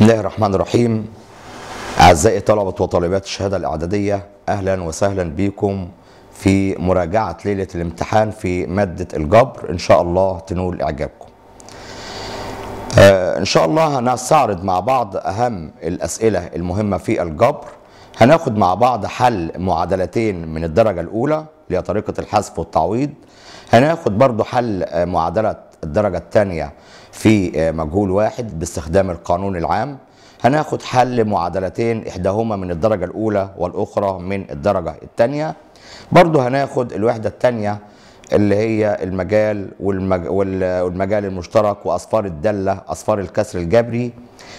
بسم الله الرحمن الرحيم أعزائي طلبة وطالبات الشهادة الإعدادية أهلا وسهلا بكم في مراجعة ليلة الامتحان في مادة الجبر إن شاء الله تنول إعجابكم آه إن شاء الله هنستعرض مع بعض أهم الأسئلة المهمة في الجبر هناخد مع بعض حل معادلتين من الدرجة الأولى اللي هي طريقة الحذف والتعويض هناخد برضو حل آه، معادلة الدرجة الثانية في آه، مجهول واحد باستخدام القانون العام هناخد حل معادلتين إحداهما من الدرجة الأولى والأخرى من الدرجة الثانية برضو هناخد الوحدة الثانية اللي هي المجال والمج... والمجال المشترك واصفار الداله اصفار الكسر الجبري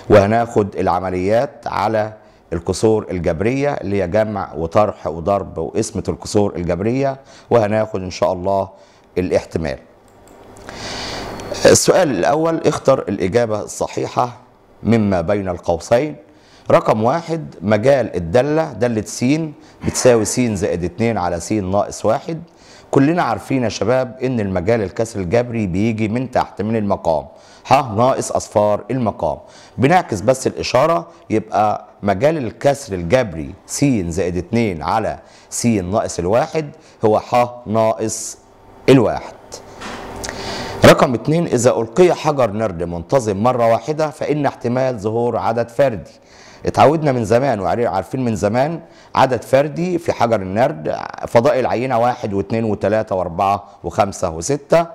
وهناخد العمليات على الكسور الجبريه اللي هي جمع وطرح وضرب وقسمه الكسور الجبريه وهناخد ان شاء الله الاحتمال السؤال الأول اختر الإجابة الصحيحة مما بين القوسين رقم واحد مجال الدالة دالة س بتساوي س زائد 2 على س ناقص واحد كلنا عارفين يا شباب ان المجال الكسر الجبري بيجي من تحت من المقام ح ناقص اصفار المقام بنعكس بس الاشاره يبقى مجال الكسر الجبري س زائد 2 على س ناقص الواحد هو ح ناقص الواحد رقم اتنين إذا ألقي حجر نرد منتظم مرة واحدة فإن احتمال ظهور عدد فردي اتعودنا من زمان وعارفين من زمان عدد فردي في حجر النرد فضاء العينة واحد واثنين وثلاثة واربعة وخمسة وستة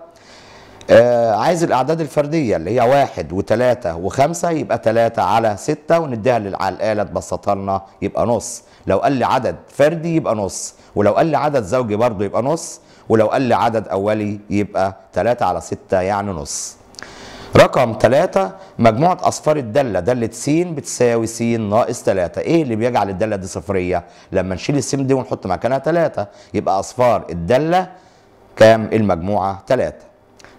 آه عايز الأعداد الفردية اللي هي واحد وثلاثة وخمسة يبقى ثلاثة على ستة ونديها للآلة تبسطها لنا يبقى نص لو قال لي عدد فردي يبقى نص ولو قال لي عدد زوجي برضه يبقى نص ولو قل عدد أولي يبقى 3 على 6 يعني نص رقم 3 مجموعة أصفار الدالة دالة س بتساوي س ناقص 3 إيه اللي بيجعل الدالة دي صفرية؟ لما نشيل السين دي ونحط مكانها 3 يبقى أصفار الدالة كام المجموعة 3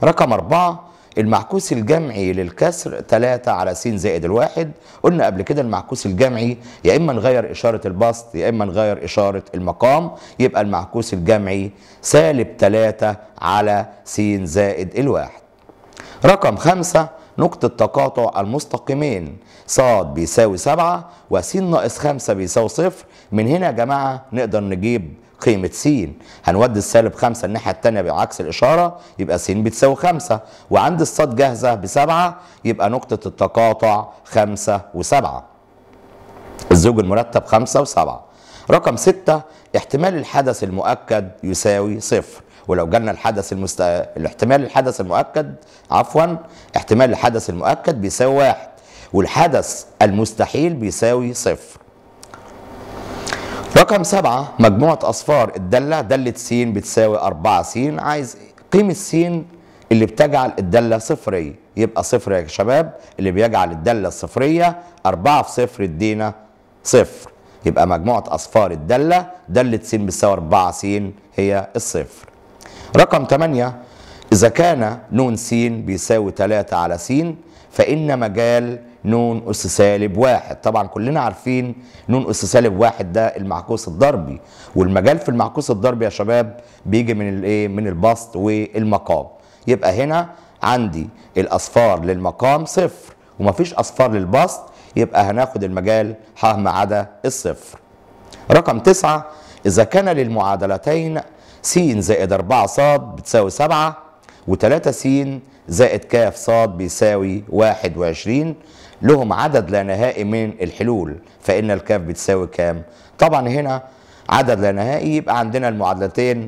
رقم 4 المعكوس الجمعي للكسر 3 على س زائد الواحد قلنا قبل كده المعكوس الجمعي يا إما نغير إشارة البسط يا إما نغير إشارة المقام يبقى المعكوس الجمعي سالب 3 على س زائد الواحد رقم 5 نقطة تقاطع المستقيمين ص بيساوي و وس ناقص 5 بيساوي صفر من هنا يا جماعة نقدر نجيب قيمة س هنودي السالب 5 الناحية التانية بعكس الإشارة يبقى س بتساوي 5 وعندي الصاد جاهزة بسبعة يبقى نقطة التقاطع 5 و7 الزوج المرتب 5 و7 رقم 6 احتمال الحدث المؤكد يساوي صفر ولو جالنا الحدث المست... الاحتمال الحدث المؤكد عفوا احتمال الحدث المؤكد بيساوي 1 والحدث المستحيل بيساوي صفر رقم سبعة مجموعة أصفار الدالة دالة س بتساوي 4 س عايز قيمة س اللي بتجعل الدالة صفرية يبقى صفر يا شباب اللي بيجعل الدالة الصفرية 4 في صفر ادينا صفر يبقى مجموعة أصفار الدالة دالة س بتساوي 4 س هي الصفر رقم تمانية إذا كان نون س بيساوي 3 على س فإن مجال نون أس سالب واحد طبعا كلنا عارفين نون أس سالب واحد ده المعكوس الضربي والمجال في المعكوس الضربي يا شباب بيجي من الايه من البسط والمقام يبقى هنا عندي الأصفار للمقام صفر ومفيش أصفار للبسط يبقى هناخد المجال ح ما عدا الصفر رقم تسعة إذا كان للمعادلتين س زائد 4 ص بتساوي 7 و3 س زائد ك ص بيساوي 21 لهم عدد لا نهائي من الحلول فإن الكاف بتساوي كام؟ طبعا هنا عدد لا نهائي يبقى عندنا المعادلتين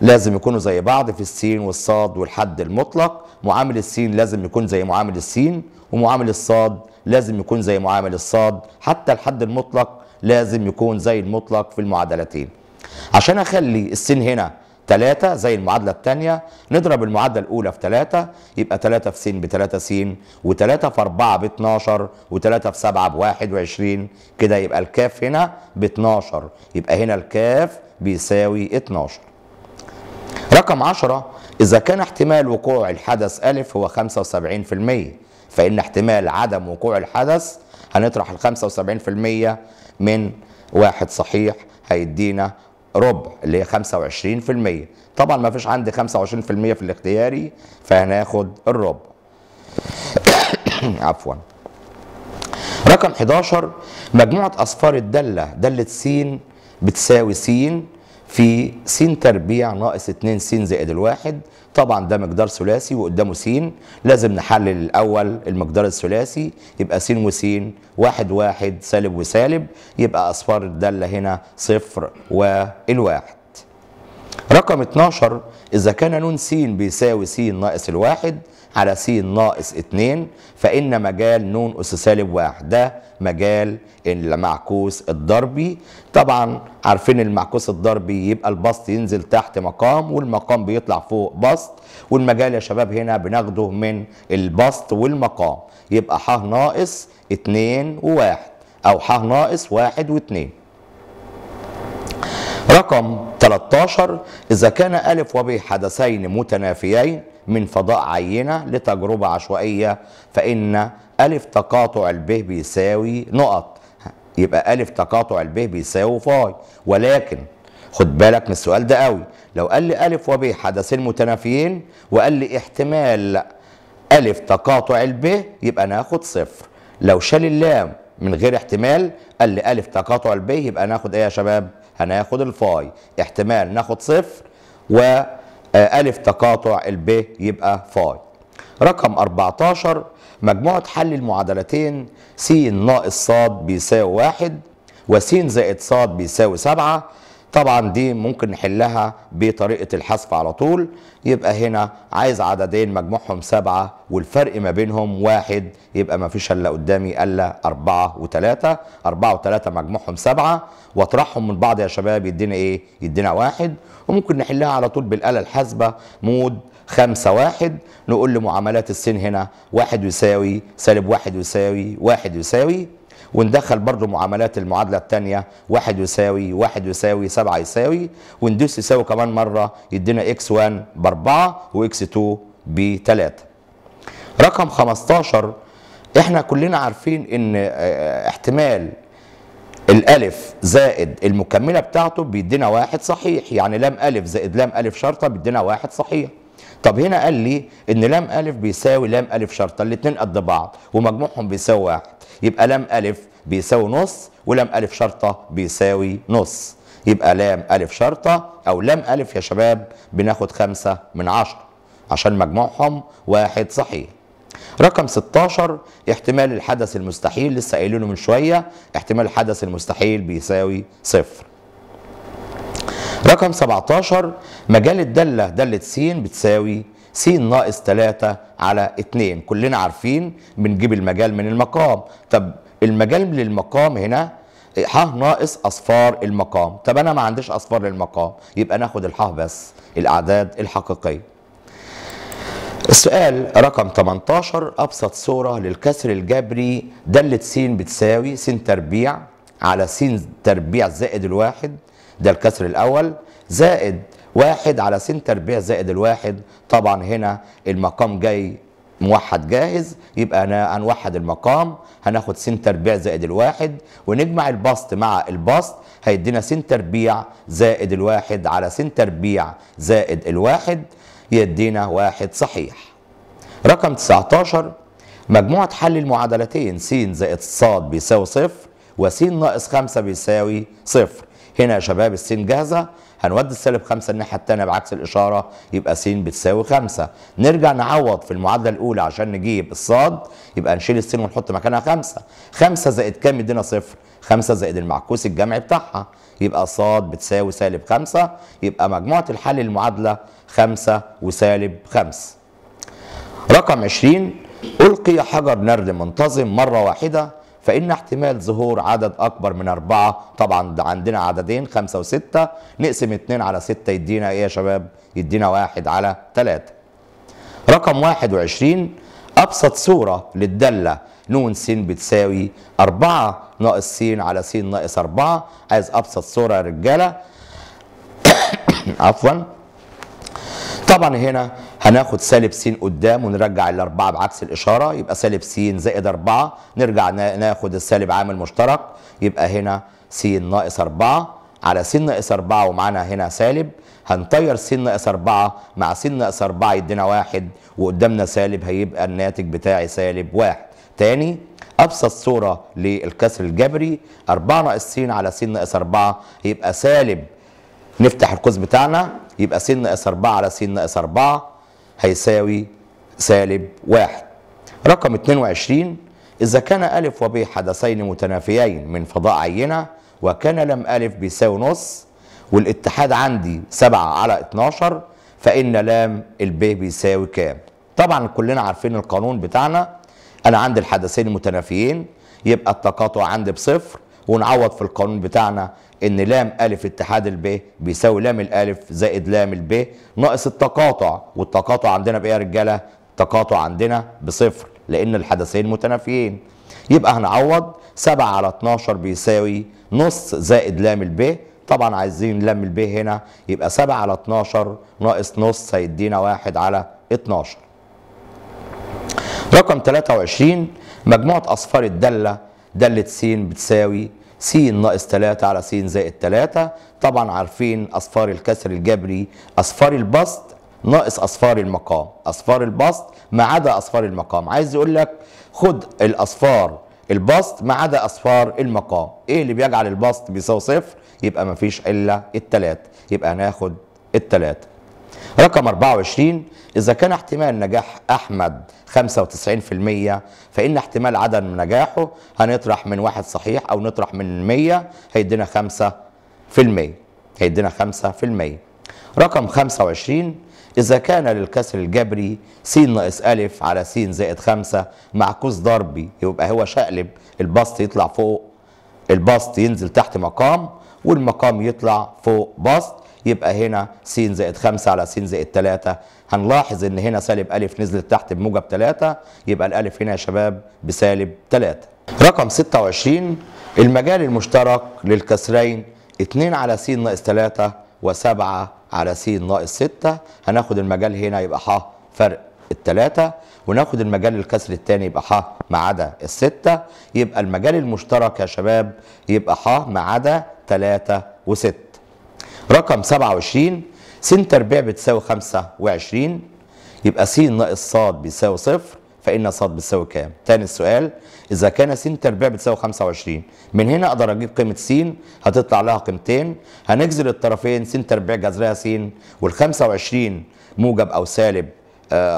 لازم يكونوا زي بعض في السين والصاد والحد المطلق معامل السين لازم يكون زي معامل السين ومعامل الصاد لازم يكون زي معامل الصاد حتى الحد المطلق لازم يكون زي المطلق في المعادلتين عشان اخلي السين هنا 3 زي المعادلة الثانية نضرب المعادلة الأولى في 3 يبقى 3 في س ب 3 س و3 في 4 ب 12 و3 في 7 ب 21 كده يبقى الكاف هنا ب 12 يبقى هنا الكاف بيساوي 12 رقم 10 إذا كان احتمال وقوع الحدث أ هو 75% فإن احتمال عدم وقوع الحدث هنطرح ال 75% من واحد صحيح هيدينا ربع اللي هي 25% طبعا ما فيش عندي 25% في الاختياري فهناخد الربع عفوا رقم 11 مجموعة أصفار الدالة دالة س بتساوي س في س تربيع ناقص 2 س زائد الواحد طبعا ده مقدار ثلاثي وقدامه س لازم نحلل الاول المقدار الثلاثي يبقى س وس واحد واحد سالب وسالب يبقى اصفار الداله هنا صفر والواحد رقم 12 اذا كان ن س بيساوي س ناقص الواحد على س ناقص 2 فإن مجال ن أس سالب 1 ده مجال المعكوس الضربي طبعا عارفين المعكوس الضربي يبقى البسط ينزل تحت مقام والمقام بيطلع فوق بسط والمجال يا شباب هنا بناخده من البسط والمقام يبقى ح ناقص 2 و1 أو ح ناقص 1 و2 رقم 13 إذا كان ألف وبي حدثين متنافيين من فضاء عينة لتجربة عشوائية فإن ألف تقاطع الب بيساوي نقط يبقى ألف تقاطع الب بيساوي فاي ولكن خد بالك من السؤال ده قوي لو قال لي ألف وبي حدثين متنافيين وقال لي احتمال ألف تقاطع الب يبقى ناخد صفر لو شال اللام من غير احتمال قال لي ألف تقاطع الب يبقى ناخد إيه يا شباب؟ هناخد الفاي احتمال ناخد صفر آه، ألف تقاطع الب يبقى فاي رقم 14 مجموعة حل المعادلتين س ناقص ص بيساوي واحد وس زائد ص بيساوي سبعة طبعا دي ممكن نحلها بطريقة الحذف على طول يبقى هنا عايز عددين مجموعهم سبعة والفرق ما بينهم واحد يبقى ما فيش الا قدامي الا أربعة وتلاتة أربعة وتلاتة مجموعهم سبعة واطرحهم من بعض يا شباب يدينا ايه يدينا واحد وممكن نحلها على طول بالآلة الحاسبة مود خمسة واحد نقول لمعاملات السين هنا واحد يساوي سالب واحد يساوي واحد يساوي وندخل برضو معاملات المعادله الثانيه واحد يساوي واحد يساوي سبعه يساوي وندوس يساوي كمان مره يدينا اكس 1 باربعه واكس 2 بثلاثه. رقم 15 احنا كلنا عارفين ان آه، آه، احتمال الالف زائد المكمله بتاعته بيدينا واحد صحيح يعني لام الف زائد لام الف شرطه بيدينا واحد صحيح طب هنا قال لي ان لام الف بيساوي لام الف شرطه الاثنين قد بعض ومجموعهم بيساوي واحد يبقى لام ألف بيساوي نص ولام ألف شرطة بيساوي نص يبقى لام ألف شرطة أو لام ألف يا شباب بناخد خمسة من عشرة عشان مجموعهم واحد صحيح رقم 16 احتمال الحدث المستحيل لسه قايلينه من شويه احتمال الحدث المستحيل بيساوي صفر رقم 17 مجال الدالة دالة س بتساوي س ناقص 3 على 2 كلنا عارفين بنجيب المجال من المقام طب المجال للمقام هنا ح ناقص اصفار المقام طب انا ما عنديش اصفار للمقام يبقى ناخد الح بس الاعداد الحقيقيه السؤال رقم 18 ابسط صوره للكسر الجبري داله س بتساوي س تربيع على س تربيع زائد الواحد ده الكسر الاول زائد واحد على س تربيع زائد الواحد طبعا هنا المقام جاي موحد جاهز يبقى أنا هنوحد المقام هناخد س تربيع زائد الواحد ونجمع البسط مع البسط هيدينا س تربيع زائد الواحد على س تربيع زائد الواحد يدينا واحد صحيح رقم 19 مجموعة حل المعادلتين س زائد ص بيساوي صفر وس ناقص 5 بيساوي صفر هنا يا شباب السين جاهزة هنودي السالب 5 الناحيه الثانيه بعكس الاشاره يبقى س بتساوي 5 نرجع نعوض في المعادله الاولى عشان نجيب الصاد يبقى نشيل الس ونحط مكانها 5 5 زائد كام يدينا صفر 5 زائد المعكوس الجمعي بتاعها يبقى ص بتساوي سالب 5 يبقى مجموعه الحل المعادله 5 وسالب 5 رقم 20 ألقي حجر نرد منتظم مرة واحدة فإن احتمال ظهور عدد أكبر من أربعة طبعا عندنا عددين خمسة وستة نقسم اتنين على ستة يدينا إيه يا شباب يدينا واحد على تلاتة رقم واحد وعشرين أبسط صورة للدالة نون س بتساوي أربعة ناقص س على س ناقص أربعة عايز أبسط صورة يا رجالة عفوا طبعا هنا هناخد سالب س قدام ونرجع الأربعة بعكس الإشارة يبقى سالب س زائد أربعة نرجع ناخد السالب عامل مشترك يبقى هنا س ناقص أربعة على س ناقص 4 ومعانا هنا سالب هنطير س ناقص 4 مع س ناقص 4 يدينا واحد وقدامنا سالب هيبقى الناتج بتاعي سالب واحد تاني أبسط صورة للكسر الجبري 4 ناقص س على س ناقص 4 يبقى سالب نفتح القوس بتاعنا يبقى س ناقص 4 على س ناقص 4 هيساوي سالب 1. رقم 22 إذا كان أ و ب حدثين متنافيين من فضاء عينة وكان لم أ بيساوي نص والاتحاد عندي 7 على 12 فإن لام الب بيساوي كام؟ طبعا كلنا عارفين القانون بتاعنا أنا عندي الحدثين المتنافيين يبقى التقاطع عندي بصفر ونعوض في القانون بتاعنا ان لام الف اتحاد الب بيساوي لام الالف زائد لام الب ناقص التقاطع والتقاطع عندنا بايه يا رجاله التقاطع عندنا بصفر لان الحدثين متنافيين يبقى هنعوض 7 على 12 بيساوي نص زائد لام الب طبعا عايزين لام الب هنا يبقى 7 على 12 ناقص نص هيدينا 1 على 12 رقم 23 مجموعة أصفار الدالة دالة س بتساوي س ناقص 3 على س زائد 3 طبعا عارفين اصفار الكسر الجبري اصفار البسط ناقص اصفار المقام اصفار البسط ما عدا اصفار المقام عايز يقول لك خد الاصفار البسط ما عدا اصفار المقام ايه اللي بيجعل البسط بيساوي صفر يبقى ما فيش الا التلات يبقى هناخد التلاتة رقم 24 إذا كان احتمال نجاح أحمد 95% فإن احتمال عدم نجاحه هنطرح من واحد صحيح أو نطرح من 100 هيدينا 5% هيدينا 5% رقم 25 إذا كان للكسر الجبري س ناقص أ على س زائد 5 معكوس ضربي يبقى هو شقلب البسط يطلع فوق البسط ينزل تحت مقام والمقام يطلع فوق بسط يبقى هنا س زائد 5 على س زائد 3 هنلاحظ ان هنا سالب ا نزلت تحت بموجب 3 يبقى الألف هنا يا شباب بسالب 3 رقم 26 المجال المشترك للكسرين 2 على س ناقص 3 و7 على س ناقص 6 هناخد المجال هنا يبقى ح فرق التلاتة وناخد المجال الكسر الثاني يبقى ح ما عدا الستة يبقى المجال المشترك يا شباب يبقى ح ما عدا تلاتة وستة رقم 27 س تربيع بتساوي 25 يبقى س ناقص ص بيساوي صفر فإن ص بتساوي كام؟ تاني السؤال إذا كان س تربيع بتساوي 25 من هنا أقدر أجيب قيمة س هتطلع لها قيمتين هنجذر الطرفين س تربيع جذرها س وال 25 موجب أو سالب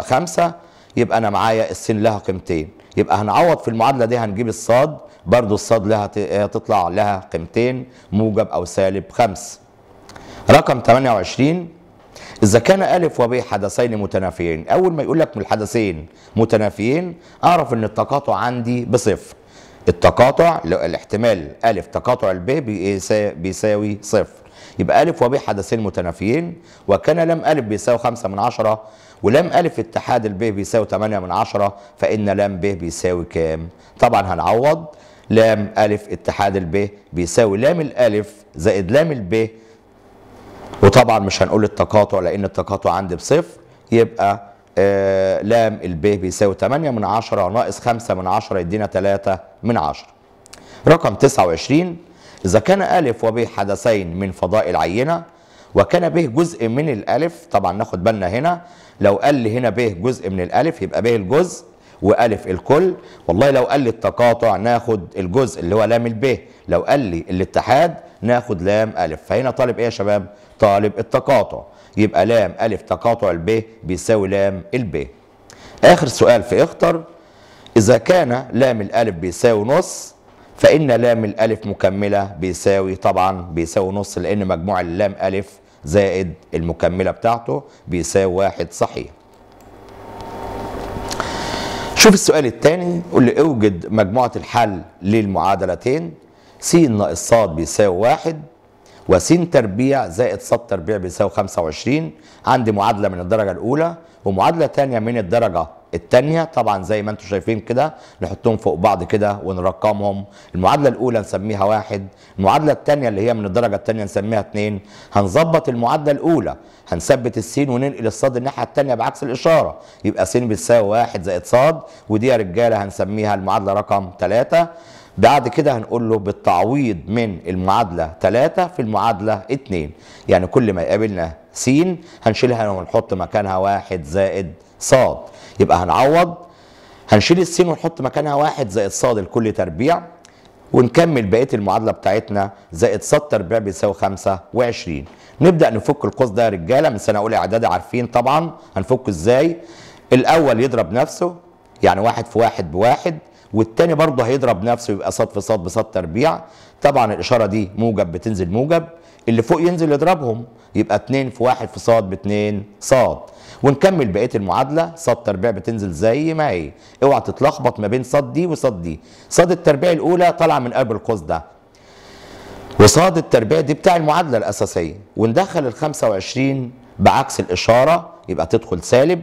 5 آه يبقى أنا معايا الس لها قيمتين يبقى هنعوض في المعادلة دي هنجيب الصاد برضو الصاد لها هتطلع آه، لها قيمتين موجب أو سالب 5 رقم 28 إذا كان ألف وب حدثين متنافيين أول ما يقول لك الحدثين متنافيين أعرف إن التقاطع عندي بصفر التقاطع الاحتمال ألف تقاطع الب بيساوي صفر يبقى ألف وب حدثين متنافيين وكان لم ألف بيساوي 5 من 10 ولم ألف اتحاد الب بيساوي 8 من عشرة فإن لم ب بيساوي كام؟ طبعا هنعوض لام ألف اتحاد الب بيساوي لام الألف زائد لام الب وطبعا مش هنقول التقاطع لان التقاطع عندي بصفر يبقى آه لام الب بيساوي 8 من 10 ناقص 5 من 10 يدينا 3 من 10 رقم 29 إذا كان ألف وب حدثين من فضاء العينة وكان ب جزء من الألف طبعا ناخد بالنا هنا لو قال لي هنا ب جزء من الألف يبقى ب الجزء وألف الكل والله لو قال لي التقاطع ناخد الجزء اللي هو لام الب لو قال لي الاتحاد ناخد لام ألف فهنا طالب إيه يا شباب؟ طالب التقاطع يبقى لام ألف تقاطع الب بيساوي لام الب آخر سؤال في اختر إذا كان لام الألف بيساوي نص فإن لام الألف مكملة بيساوي طبعا بيساوي نص لأن مجموع اللام ألف زائد المكملة بتاعته بيساوي واحد صحيح شوف السؤال الثاني قول لي اوجد مجموعة الحل للمعادلتين س ناقص ص بيساوي واحد وس تربيع زائد ص تربيع بيساوي 25 عندي معادله من الدرجه الاولى ومعادله ثانيه من الدرجه الثانيه طبعا زي ما انتم شايفين كده نحطهم فوق بعض كده ونرقمهم المعادله الاولى نسميها واحد المعادله الثانيه اللي هي من الدرجه الثانيه نسميها اثنين هنظبط المعادله الاولى هنثبت السين وننقل الصاد الناحيه الثانيه بعكس الاشاره يبقى س بتساوي واحد زائد ص ودي يا رجاله هنسميها المعادله رقم ثلاثه بعد كده هنقول له بالتعويض من المعادلة 3 في المعادلة 2 يعني كل ما يقابلنا س هنشيلها ونحط مكانها 1 زائد ص يبقى هنعوض هنشيل الس ونحط مكانها 1 زائد ص لكل تربيع ونكمل بقية المعادلة بتاعتنا زائد ص تربيع بيساوي 25 نبدأ نفك القوس ده يا رجالة من سنة أولى إعدادي عارفين طبعا هنفكه إزاي الأول يضرب نفسه يعني واحد في واحد بواحد والتاني برضه هيضرب نفسه يبقى صاد في صاد بصاد تربيع طبعا الاشاره دي موجب بتنزل موجب اللي فوق ينزل يضربهم يبقى 2 في 1 في صاد ب 2 صاد ونكمل بقيه المعادله صاد تربيع بتنزل زي ما هي اوعى تتلخبط ما بين صاد دي وصاد دي صاد التربيع الاولى طالعه من قلب القوس ده وصاد التربيع دي بتاع المعادله الاساسيه وندخل ال 25 بعكس الاشاره يبقى تدخل سالب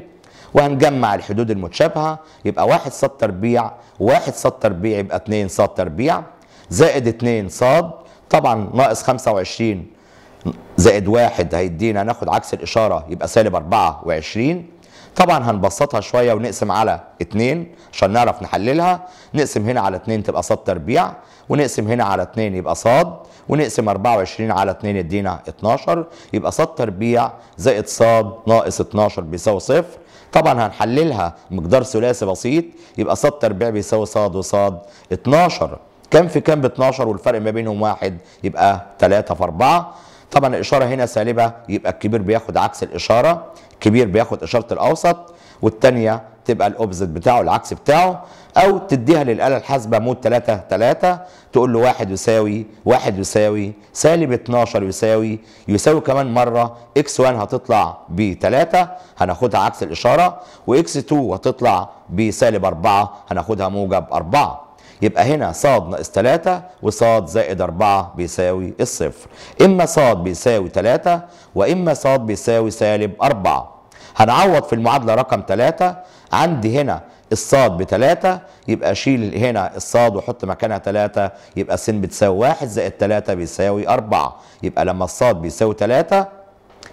وهنجمع الحدود المتشابهه يبقى واحد صاد تربيع واحد صاد تربيع يبقى 2 صاد تربيع زائد 2 صاد طبعا ناقص 25 زائد واحد هيدينا ناخد عكس الاشاره يبقى سالب 24 طبعا هنبسطها شويه ونقسم على 2 عشان نعرف نحللها نقسم هنا على 2 تبقى صاد تربيع ونقسم هنا على 2 يبقى صاد ونقسم 24 على 2 يدينا 12 يبقى صاد تربيع زائد صاد ناقص 12 بيساوي صفر طبعا هنحللها مقدار ثلاثي بسيط يبقى صاد تربيع بيساوي صاد وصاد 12 كم في كم ب 12 والفرق ما بينهم واحد يبقى 3 في 4 طبعا الاشاره هنا سالبه يبقى الكبير بياخد عكس الاشاره الكبير بياخد اشاره الاوسط والثانيه تبقى الاوبزيت بتاعه العكس بتاعه او تديها للاله الحاسبه مود 3 3 تقول له 1 يساوي 1 يساوي سالب 12 يساوي يساوي كمان مره اكس 1 هتطلع ب 3 هناخدها عكس الاشاره واكس 2 هتطلع بسالب 4 هناخدها موجب 4 يبقى هنا ص ناقص 3 وص زائد 4 بيساوي الصفر اما ص بيساوي 3 واما ص بيساوي سالب 4 هنعوض في المعادله رقم 3 عندي هنا الصاد بتلاتة يبقى شيل هنا الصاد وحط مكانها تلاتة يبقى س بتساوي واحد زائد تلاتة بيساوي أربعة يبقى لما الصاد بيساوي تلاتة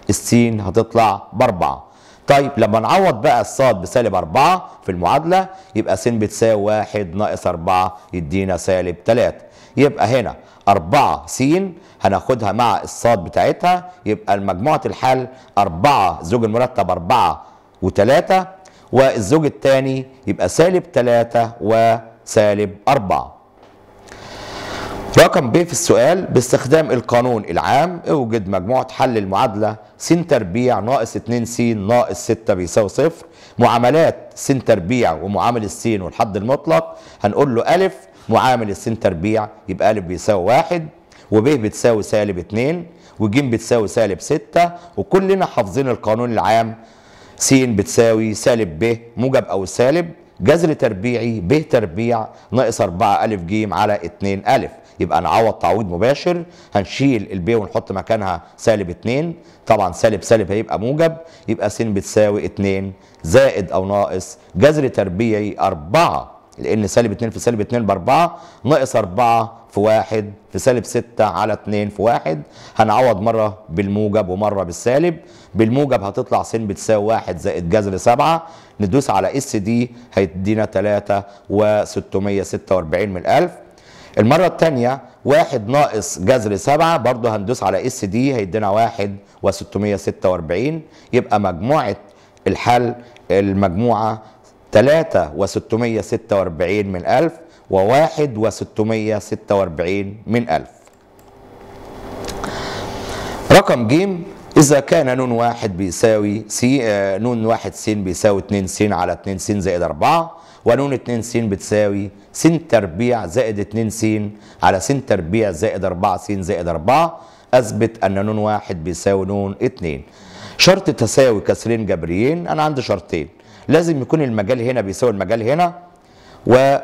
السين هتطلع بأربعة طيب لما نعوض بقى الصاد بسالب 4 في المعادلة يبقى س بتساوي 1 ناقص 4 يدينا سالب 3 يبقى هنا 4 س هناخدها مع الصاد بتاعتها يبقى مجموعة الحل 4 زوج المرتب 4 و3 والزوج الثاني يبقى سالب 3 وسالب 4 رقم ب في السؤال باستخدام القانون العام اوجد مجموعة حل المعادلة س تربيع ناقص 2 س ناقص 6 بيساوي صفر معاملات س تربيع ومعامل السين والحد المطلق هنقول له أ معامل الس تربيع يبقى أ بيساوي واحد ب بتساوي سالب 2 وج بتساوي سالب 6 وكلنا حافظين القانون العام س بتساوي سالب ب موجب أو سالب جذر تربيعي ب تربيع ناقص 4 ا ج على 2 ا يبقى نعوض تعويض مباشر هنشيل الب ونحط مكانها سالب 2 طبعا سالب سالب هيبقى موجب يبقى س بتساوي 2 زائد أو ناقص جذر تربيعي 4 لان سالب 2 في سالب 2 ب 4 ناقص 4 في 1 في سالب 6 على 2 في 1 هنعوض مره بالموجب ومره بالسالب بالموجب هتطلع س بتساوي 1 زائد جذر 7 ندوس على اس دي هيدينا وستمية ستة واربعين من 1000 المرة الثانية 1 ناقص جذر 7 برضو هندوس على اس دي هيدينا وستمية ستة واربعين يبقى مجموعة الحل المجموعة وستمية ستة واربعين من 1000 و وستمية ستة واربعين من 1000 رقم جيم إذا كان نون واحد بيساوي سي آه، نون واحد س بيساوي 2 س على 2 س زائد 4 ونون 2 س بتساوي س تربيع زائد 2 س على س تربيع زائد 4 س زائد 4 أثبت أن نون واحد بيساوي نون 2 شرط تساوي كسرين جبريين أنا عندي شرطين لازم يكون المجال هنا بيساوي المجال هنا و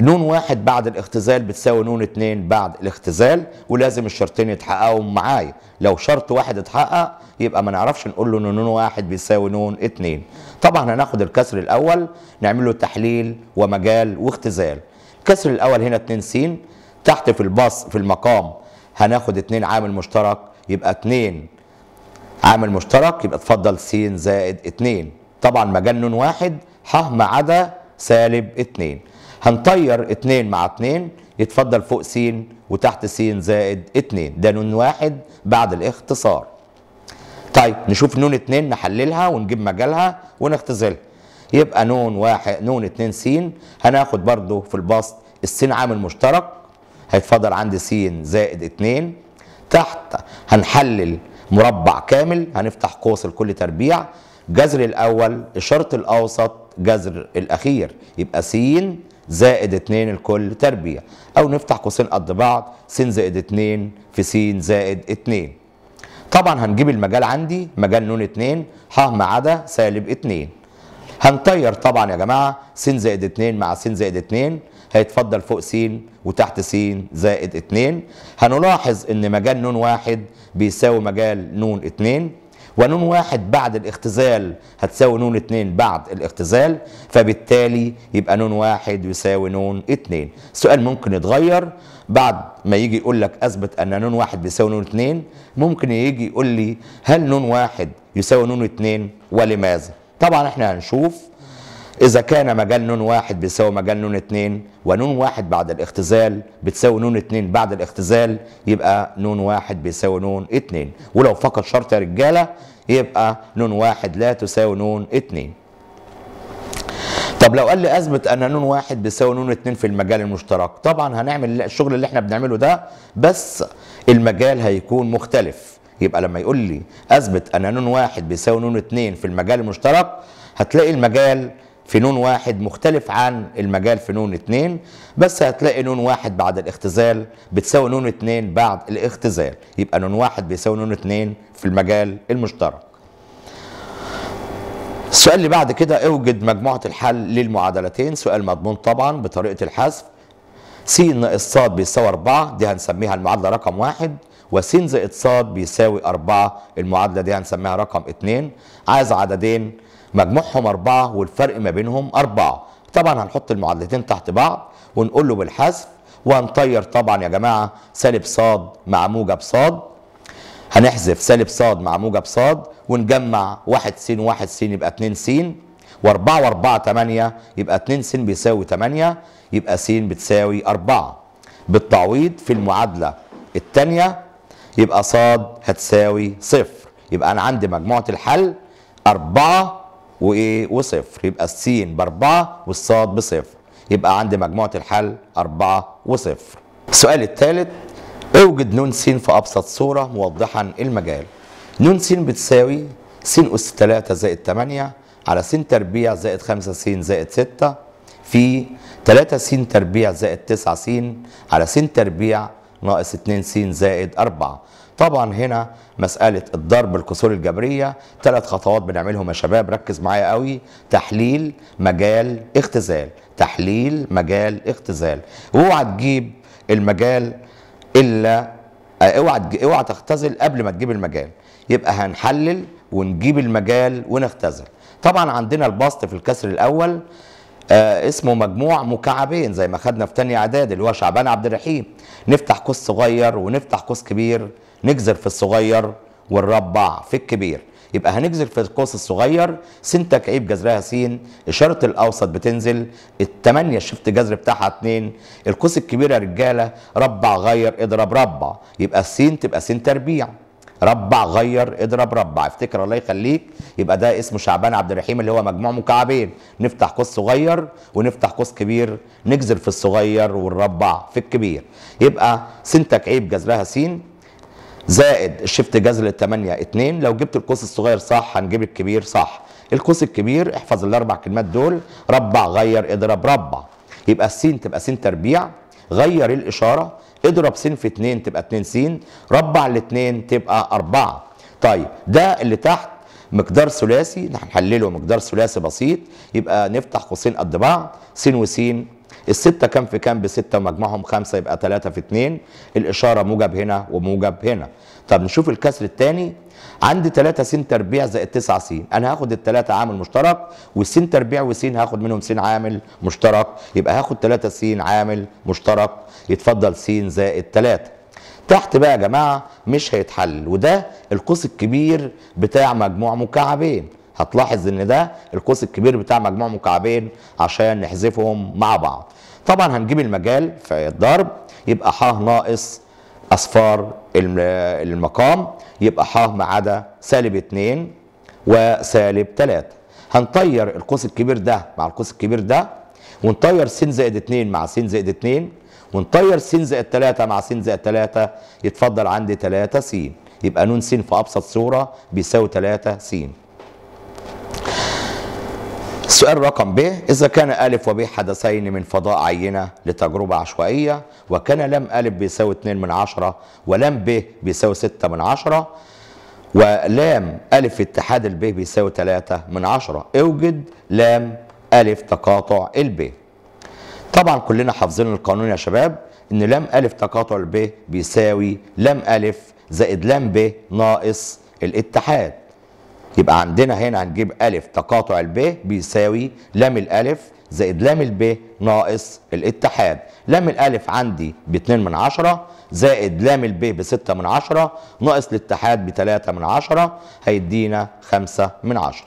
نون واحد بعد الاختزال بتساوي نون اتنين بعد الاختزال ولازم الشرطين يتحققوا معايا لو شرط واحد اتحقق يبقى ما نعرفش نقول له ان نون واحد بيساوي نون اتنين طبعا هناخد الكسر الاول نعمل له تحليل ومجال واختزال الكسر الاول هنا اتنين س تحت في الباص في المقام هناخد اتنين عامل مشترك يبقى اتنين عامل مشترك يبقى اتفضل س زائد اتنين طبعا مجال نون واحد ح ما عدا سالب اتنين هنطير اتنين مع اتنين يتفضل فوق س وتحت س زائد اتنين ده نون واحد بعد الاختصار طيب نشوف نون اتنين نحللها ونجيب مجالها ونختزلها يبقى نون واحد نون اتنين س هناخد برضو في البسط السين عامل مشترك هيتفضل عندي س زائد اتنين تحت هنحلل مربع كامل هنفتح قوس لكل تربيع جذر الاول الشرط الاوسط جذر الاخير يبقى س زائد 2 الكل تربيع او نفتح قوسين قد بعض س زائد 2 في س زائد 2 طبعا هنجيب المجال عندي مجال نون 2 ح ما عدا سالب 2 هنطير طبعا يا جماعه س زائد 2 مع س زائد 2 هيتفضل فوق س وتحت س زائد 2 هنلاحظ ان مجال نون 1 بيساوي مجال نون 2 ونون واحد بعد الاختزال هتساوي نون اتنين بعد الاختزال فبالتالي يبقى نون واحد يساوي نون اتنين السؤال ممكن يتغير بعد ما يجي يقول لك اثبت ان نون واحد بيساوي نون اتنين ممكن يجي يقول لي هل نون واحد يساوي نون اتنين ولماذا طبعا احنا هنشوف إذا كان مجال نون واحد بيساوي مجال نون اتنين ونون واحد بعد الاختزال بتساوي نون اتنين بعد الاختزال يبقى نون واحد بيساوي نون اتنين ولو فقط شرط يا رجالة يبقى نون واحد لا تساوي نون اتنين طب لو قال لي اثبت ان نون واحد بيساوي نون اتنين في المجال المشترك طبعا هنعمل الشغل اللي احنا بنعمله ده بس المجال هيكون مختلف يبقى لما يقول لي اثبت ان نون واحد بيساوي نون اتنين في المجال المشترك هتلاقي المجال في نون واحد مختلف عن المجال في نون اتنين بس هتلاقي نون واحد بعد الاختزال بتساوي نون اتنين بعد الاختزال يبقى نون واحد بيساوي نون اتنين في المجال المشترك السؤال اللي بعد كده اوجد مجموعة الحل للمعادلتين سؤال مضمون طبعا بطريقة الحذف س ناقص ص بيساوي 4 دي هنسميها المعادلة رقم واحد وس زائد ص بيساوي 4 المعادلة دي هنسميها رقم 2 عايز عددين مجموعهم أربعة والفرق ما بينهم أربعة طبعا هنحط المعادلتين تحت بعض ونقول له بالحذف وهنطير طبعا يا جماعة سالب صاد مع موجب صاد هنحذف سالب صاد مع موجب صاد ونجمع واحد س واحد س يبقى 2 س وأربعة وأربعة تمانية يبقى 2 س بيساوي تمانية يبقى س بتساوي أربعة بالتعويض في المعادلة التانية يبقى صاد هتساوي صفر يبقى أنا عندي مجموعة الحل أربعة وايه وصفر يبقى السين باربعه والصاد بصفر يبقى عندي مجموعه الحل اربعه وصفر السؤال الثالث اوجد نون سين في ابسط صوره موضحا المجال نون سين بتساوي س اس 3 زائد 8 على س تربيع زائد 5 س زائد 6 في 3 س تربيع زائد 9 س على س تربيع ناقص 2 س زائد 4 طبعا هنا مسألة الضرب الكسور الجبرية ثلاث خطوات بنعملهم يا شباب ركز معايا قوي تحليل مجال اختزال تحليل مجال اختزال اوعى تجيب المجال الا آه، اوعى اوعى تختزل قبل ما تجيب المجال يبقى هنحلل ونجيب المجال ونختزل طبعا عندنا البسط في الكسر الاول آه اسمه مجموع مكعبين زي ما خدنا في تاني اعداد اللي هو شعبان عبد الرحيم نفتح قوس صغير ونفتح قوس كبير نجزر في الصغير ونربع في الكبير يبقى هنجزر في القوس الصغير س تكعيب جذرها س اشاره الاوسط بتنزل الثمانيه شفت جذر بتاعها اتنين القوس الكبير يا رجاله ربع غير اضرب ربع يبقى س تبقى س تربيع ربع غير اضرب ربع افتكر الله يخليك يبقى ده اسمه شعبان عبد الرحيم اللي هو مجموع مكعبين نفتح قوس صغير ونفتح قوس كبير نجزر في الصغير ونربع في الكبير يبقى س تكعيب جذرها س زائد الشفت جذر للثمانية 2 لو جبت القوس الصغير صح هنجيب الكبير صح القوس الكبير احفظ الاربع كلمات دول ربع غير اضرب ربع يبقى السين تبقى سين تربيع غير الاشاره اضرب سين في 2 تبقى 2 سين ربع الاثنين تبقى 4 طيب ده اللي تحت مقدار ثلاثي هنحلله مقدار ثلاثي بسيط يبقى نفتح قوسين قد بعض س وس الستة كام في كام بستة ومجموعهم خمسة يبقى ثلاثة في اتنين الإشارة موجب هنا وموجب هنا طب نشوف الكسر الثاني عندي 3 س تربيع زائد 9 س انا هاخد الثلاثه عامل مشترك والس تربيع وس هاخد منهم س عامل مشترك يبقى هاخد 3 س عامل مشترك يتفضل س زائد 3 تحت بقى يا جماعه مش هيتحل وده القوس الكبير بتاع مجموع مكعبين هتلاحظ ان ده القوس الكبير بتاع مجموع مكعبين عشان نحذفهم مع بعض طبعا هنجيب المجال في الضرب يبقى ح ناقص اصفار المقام يبقى ح ما عدا سالب 2 وسالب 3 هنطير القوس الكبير ده مع القوس الكبير ده ونطير س زائد 2 مع س زائد 2 ونطير س زائد 3 مع س زائد 3 يتفضل عندي 3 س يبقى ن س في ابسط صوره بيساوي 3 س السؤال رقم ب إذا كان ألف وب حدثين من فضاء عينة لتجربة عشوائية وكان لم ألف بيساوي 2 من عشرة ولم ب بيساوي 6 من عشرة ولام ألف اتحاد الب بيساوي 3 من عشرة اوجد لام ألف تقاطع الب طبعا كلنا حافظين القانون يا شباب إن لام ألف تقاطع الب بيساوي لام ألف زائد لام ب ناقص الاتحاد يبقى عندنا هنا هنجيب ألف تقاطع الب بيساوي لام الألف زائد لام الب ناقص الاتحاد لام الألف عندي ب 2 من 10 زائد لام الب ب 6 من 10 ناقص الاتحاد ب 3 من 10 هيدينا 5 من 10